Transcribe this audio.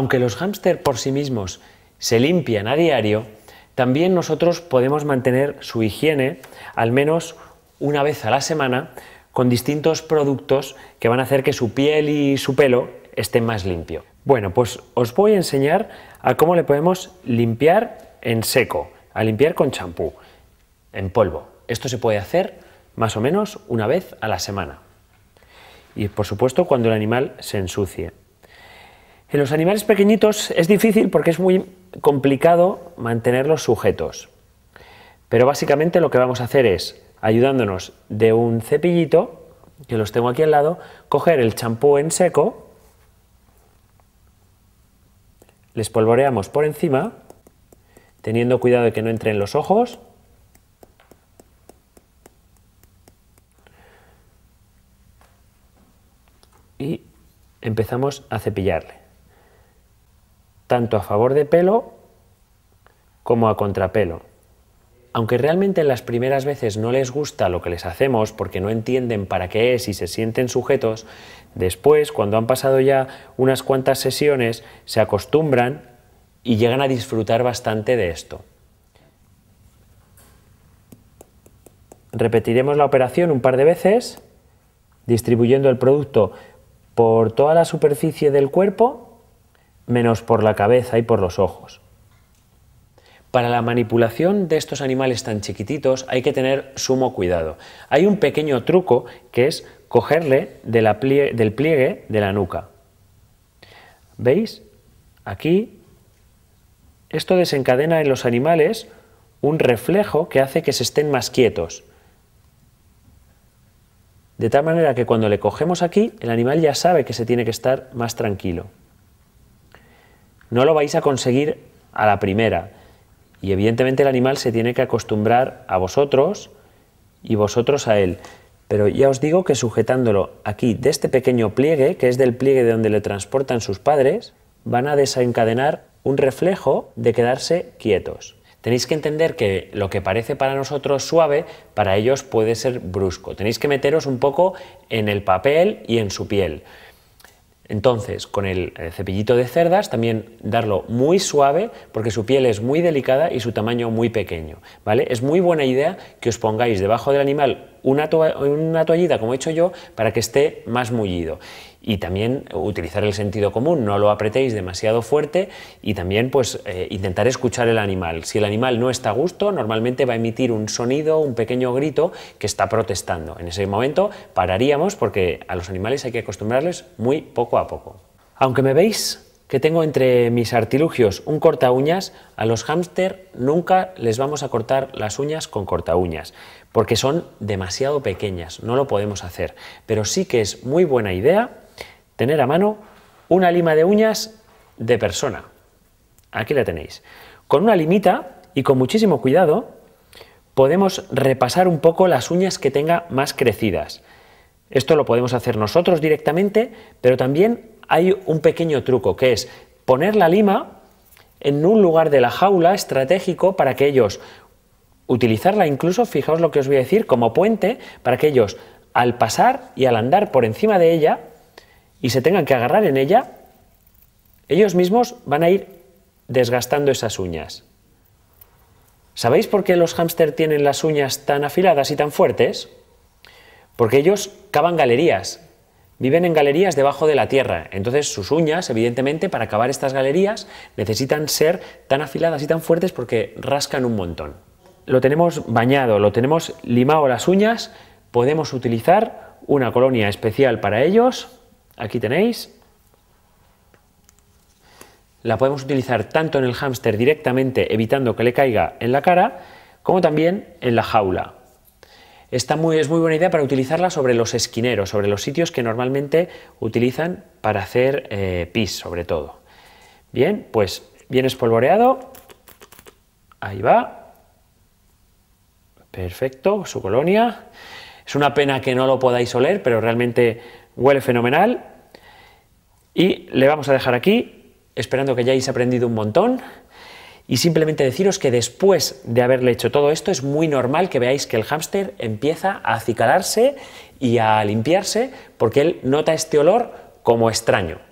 aunque los hámster por sí mismos se limpian a diario, también nosotros podemos mantener su higiene al menos una vez a la semana con distintos productos que van a hacer que su piel y su pelo estén más limpio. Bueno, pues os voy a enseñar a cómo le podemos limpiar en seco, a limpiar con champú, en polvo. Esto se puede hacer más o menos una vez a la semana. Y por supuesto cuando el animal se ensucie. En los animales pequeñitos es difícil porque es muy complicado mantenerlos sujetos. Pero básicamente lo que vamos a hacer es, ayudándonos de un cepillito, que los tengo aquí al lado, coger el champú en seco, les polvoreamos por encima, teniendo cuidado de que no entren los ojos, y empezamos a cepillarle tanto a favor de pelo como a contrapelo. Aunque realmente en las primeras veces no les gusta lo que les hacemos porque no entienden para qué es y se sienten sujetos, después, cuando han pasado ya unas cuantas sesiones, se acostumbran y llegan a disfrutar bastante de esto. Repetiremos la operación un par de veces, distribuyendo el producto por toda la superficie del cuerpo menos por la cabeza y por los ojos. Para la manipulación de estos animales tan chiquititos hay que tener sumo cuidado. Hay un pequeño truco que es cogerle del pliegue de la nuca. ¿Veis? Aquí esto desencadena en los animales un reflejo que hace que se estén más quietos. De tal manera que cuando le cogemos aquí, el animal ya sabe que se tiene que estar más tranquilo. No lo vais a conseguir a la primera. Y evidentemente el animal se tiene que acostumbrar a vosotros y vosotros a él. Pero ya os digo que sujetándolo aquí de este pequeño pliegue, que es del pliegue de donde le transportan sus padres, van a desencadenar un reflejo de quedarse quietos. Tenéis que entender que lo que parece para nosotros suave, para ellos puede ser brusco. Tenéis que meteros un poco en el papel y en su piel. Entonces, con el eh, cepillito de cerdas también darlo muy suave porque su piel es muy delicada y su tamaño muy pequeño, ¿vale? Es muy buena idea que os pongáis debajo del animal una, una toallita como he hecho yo para que esté más mullido y también utilizar el sentido común, no lo apretéis demasiado fuerte y también pues eh, intentar escuchar el animal. Si el animal no está a gusto, normalmente va a emitir un sonido, un pequeño grito que está protestando. En ese momento pararíamos porque a los animales hay que acostumbrarles muy poco a a poco. Aunque me veis que tengo entre mis artilugios un corta uñas, a los hámster nunca les vamos a cortar las uñas con corta uñas, porque son demasiado pequeñas, no lo podemos hacer. Pero sí que es muy buena idea tener a mano una lima de uñas de persona. Aquí la tenéis. Con una limita y con muchísimo cuidado podemos repasar un poco las uñas que tenga más crecidas. Esto lo podemos hacer nosotros directamente, pero también hay un pequeño truco que es poner la lima en un lugar de la jaula estratégico para que ellos utilizarla incluso, fijaos lo que os voy a decir, como puente para que ellos al pasar y al andar por encima de ella y se tengan que agarrar en ella, ellos mismos van a ir desgastando esas uñas. ¿Sabéis por qué los hámster tienen las uñas tan afiladas y tan fuertes? porque ellos cavan galerías, viven en galerías debajo de la tierra. Entonces sus uñas, evidentemente, para cavar estas galerías necesitan ser tan afiladas y tan fuertes porque rascan un montón. Lo tenemos bañado, lo tenemos limado las uñas, podemos utilizar una colonia especial para ellos. Aquí tenéis. La podemos utilizar tanto en el hámster directamente evitando que le caiga en la cara, como también en la jaula esta muy, es muy buena idea para utilizarla sobre los esquineros, sobre los sitios que normalmente utilizan para hacer eh, pis, sobre todo. Bien, pues bien espolvoreado. Ahí va. Perfecto, su colonia. Es una pena que no lo podáis oler, pero realmente huele fenomenal. Y le vamos a dejar aquí, esperando que hayáis aprendido un montón. Y simplemente deciros que después de haberle hecho todo esto es muy normal que veáis que el hámster empieza a acicalarse y a limpiarse porque él nota este olor como extraño.